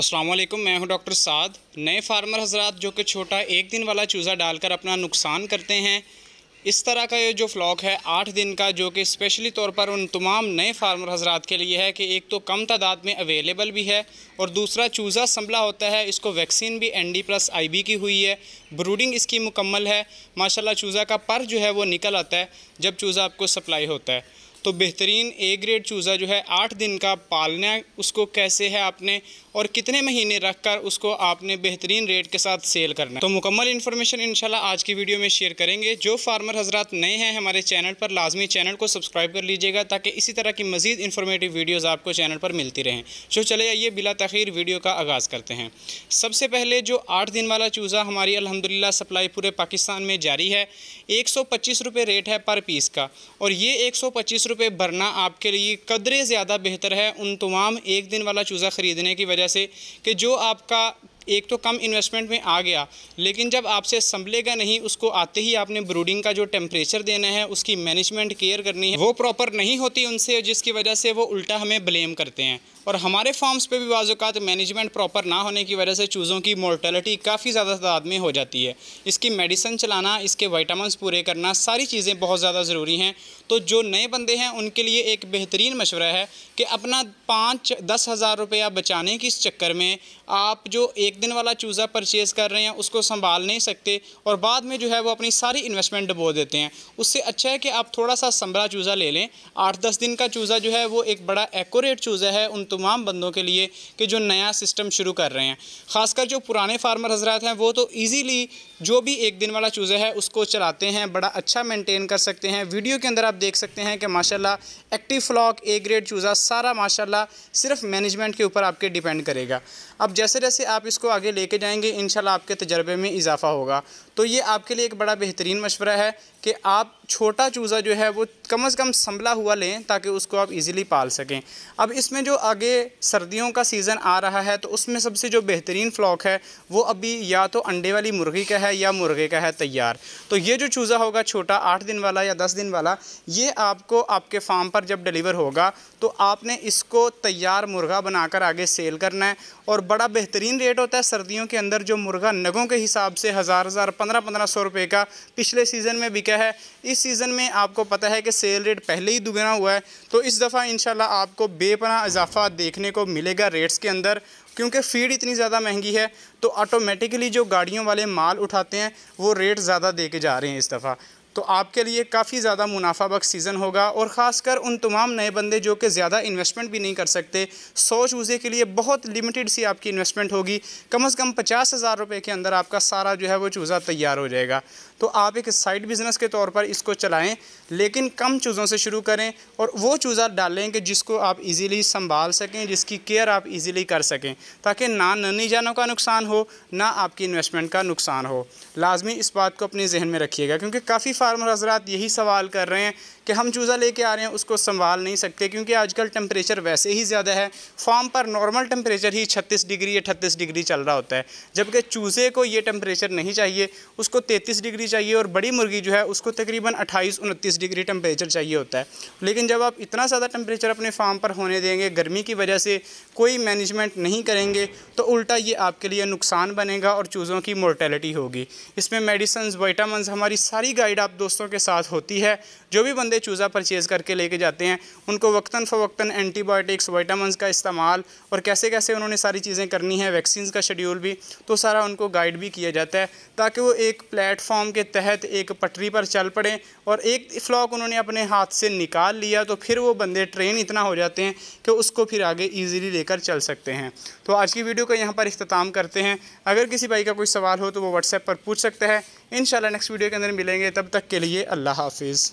वालेकुम मैं हूं डॉक्टर साद नए फार्मर हजरात जो कि छोटा एक दिन वाला चूज़ा डालकर अपना नुकसान करते हैं इस तरह का ये जो फ्लॉक है आठ दिन का जो कि स्पेशली तौर पर उन तमाम नए फार्मर हजरात के लिए है कि एक तो कम तादाद में अवेलेबल भी है और दूसरा चूज़ा संभला होता है इसको वैक्सीन भी N D plus I B की हुई है ब्रूडिंग इसकी मुकम्मल है माशाल्लाह चूज़ा का पर जो है वो निकल आता है जब चूज़ा आपको सप्लाई होता है तो बेहतरीन ए ग्रेड चूज़ा जो है आठ दिन का पालना उसको कैसे है आपने और कितने महीने रख कर उसको आपने बेहतरीन रेट के साथ सेल करना है तो मुकम्मल इन्फॉर्मेशन इनशाला आज की वीडियो में शेयर करेंगे जो फार्मर हजरात नए हैं हमारे चैनल पर लाजमी चैनल को सब्सक्राइब कर लीजिएगा ताकि इसी तरह की मजीद इन्फॉर्मेटिव वीडियोज़ आपको चैनल पर मिलती रहें तो चले आइए बिला तखीर वीडियो का आगाज़ करते हैं सबसे पहले जो आठ दिन वाला चूज़ा हमारी अलहमदिल्ला सप्लाई पूरे पाकिस्तान में जारी है एक सौ रेट है पर पीस का और ये एक सौ रुपये भरना आपके लिए कदरे ज़्यादा बेहतर है उन तमाम एक दिन वाला चूज़ा ख़रीदने की वजह से कि जो आपका एक तो कम इन्वेस्टमेंट में आ गया लेकिन जब आपसे संभलेगा नहीं उसको आते ही आपने ब्रूडिंग का जो टेम्परेचर देना है उसकी मैनेजमेंट केयर करनी है वो प्रॉपर नहीं होती उनसे जिसकी वजह से वो उल्टा हमें ब्लेम करते हैं और हमारे फॉर्म्स पे भी बाज़ात मैनेजमेंट प्रॉपर ना होने की वजह से चूज़ों की मोर्टेलिटी काफ़ी ज़्यादा तादाद में हो जाती है इसकी मेडिसिन चलाना इसके वाइटामस पूरे करना सारी चीज़ें बहुत ज़्यादा ज़रूरी हैं तो जो नए बंदे हैं उनके लिए एक बेहतरीन मशवरा है कि अपना पाँच दस हज़ार रुपया बचाने के इस चक्कर में आप जो एक दिन वाला चूज़ा परचेज़ कर रहे हैं उसको संभाल नहीं सकते और बाद में जो है वो अपनी सारी इन्वेस्टमेंट डबो देते हैं उससे अच्छा है कि आप थोड़ा सा संभला चूज़ा ले लें आठ दस दिन का चूज़ा जो है वो एक बड़ा एकोरेट चूज़ा है उन तमाम बंदों के लिए कि जो नया सिस्टम शुरू कर रहे हैं ख़ासकर जो पुराने फार्मर हजरात हैं वो तो ईज़िली जो भी एक दिन वाला चूज़ा है उसको चलाते हैं बड़ा अच्छा मेनटेन कर सकते हैं वीडियो के अंदर आप देख सकते हैं कि माशाला एक्टिव फ्लॉक ए ग्रेड चूज़ा सारा माशाला सिर्फ मैनेजमेंट के ऊपर आपके डिपेंड करेगा अब जैसे जैसे आप इसको आगे लेके जाएंगे इन आपके तजर्बे में इजाफा होगा तो ये आपके लिए एक बड़ा बेहतरीन मशवरा है कि आप छोटा चूज़ा जो है वो कम से कम संभला हुआ लें ताकि उसको आप इजीली पाल सकें अब इसमें जो आगे सर्दियों का सीज़न आ रहा है तो उसमें सबसे जो बेहतरीन फ्लॉक है वो अभी या तो अंडे वाली मुर्गी का है या मुर्गे का है तैयार तो ये जो चूज़ा होगा छोटा आठ दिन वाला या दस दिन वाला ये आपको आपके फार्म पर जब डिलीवर होगा तो आपने इसको तैयार मुर्गा बनाकर आगे सेल करना है और बड़ा बेहतरीन रेट होता है सर्दियों के अंदर जो मुर्गा नगों के हिसाब से हज़ार हज़ार पंद्रह पंद्रह सौ रुपये का पिछले सीज़न में बिका है इस सीज़न में आपको पता है कि सेल रेट पहले ही दुगना हुआ है तो इस दफ़ा इन आपको बेपना इजाफा देखने को मिलेगा रेट्स के अंदर क्योंकि फीड इतनी ज़्यादा महंगी है तो ऑटोमेटिकली जो गाड़ियों वाले माल उठाते हैं वो रेट ज़्यादा दे के जा रहे हैं इस दफ़ा तो आपके लिए काफ़ी ज़्यादा मुनाफा बख्श सीज़न होगा और ख़ासकर उन तमाम नए बंदे जो कि ज़्यादा इन्वेस्टमेंट भी नहीं कर सकते सौ चूज़े के लिए बहुत लिमिटेड सी आपकी इन्वेस्टमेंट होगी कम अज़ कम पचास हज़ार रुपये के अंदर आपका सारा जो है वो चूज़ा तैयार हो जाएगा तो आप एक साइड बिज़नेस के तौर पर इसको चलाएँ लेकिन कम चूज़ों से शुरू करें और वो चूज़ा डालें कि जिसको आप ईज़िली संभाल सकें जिसकी केयर आप ईज़िली कर सकें ताकि ना ननी जानों का नुकसान हो ना आपकी इन्वेस्टमेंट का नुकसान हो लाजमी इस बात को अपने जहन में रखिएगा क्योंकि काफ़ी फार्मर हजरात यही सवाल कर रहे हैं कि हम चूज़ा लेके आ रहे हैं उसको संभाल नहीं सकते क्योंकि आजकल टेम्परेचर वैसे ही ज़्यादा है फार्म पर नॉर्मल टेम्परेचर ही छत्तीस डिग्री या अठतीस डिग्री चल रहा होता है जबकि चूज़े को ये टेम्परेचर नहीं चाहिए उसको 33 डिग्री चाहिए और बड़ी मुर्गी जो है उसको तकरीबन अट्ठाईस उनतीस डिग्री टेम्परेचर चाहिए होता है लेकिन जब आप इतना ज़्यादा टेम्परेचर अपने फार्म पर होने देंगे गर्मी की वजह से कोई मैनेजमेंट नहीं करेंगे तो उल्टा ये आपके लिए नुकसान बनेगा और चूज़ों की मोर्टेलिटी होगी इसमें मेडिसन्स वाइटामस हमारी सारी गाइड आप दोस्तों के साथ होती है जो भी बंदे चूज़ा परचेज़ करके लेके जाते हैं उनको वक्ता फ़वक्ता एंटीबायोटिक्स वाइटामस का इस्तेमाल और कैसे कैसे उन्होंने सारी चीज़ें करनी है वैक्सीन का शेड्यूल भी तो सारा उनको गाइड भी किया जाता है ताकि वो एक प्लेटफॉर्म के तहत एक पटरी पर चल पड़े और एक फ्लॉक उन्होंने अपने हाथ से निकाल लिया तो फिर वो बंदे ट्रेन इतना हो जाते हैं कि उसको फिर आगे ईजिली लेकर चल सकते हैं तो आज की वीडियो का यहाँ पर अख्ताम करते हैं अगर किसी भाई का कोई सवाल हो तो वो व्हाट्सएप पर पूछ सकता है इन नेक्स्ट वीडियो के अंदर मिलेंगे तब तक के लिए अल्लाह हाफिज़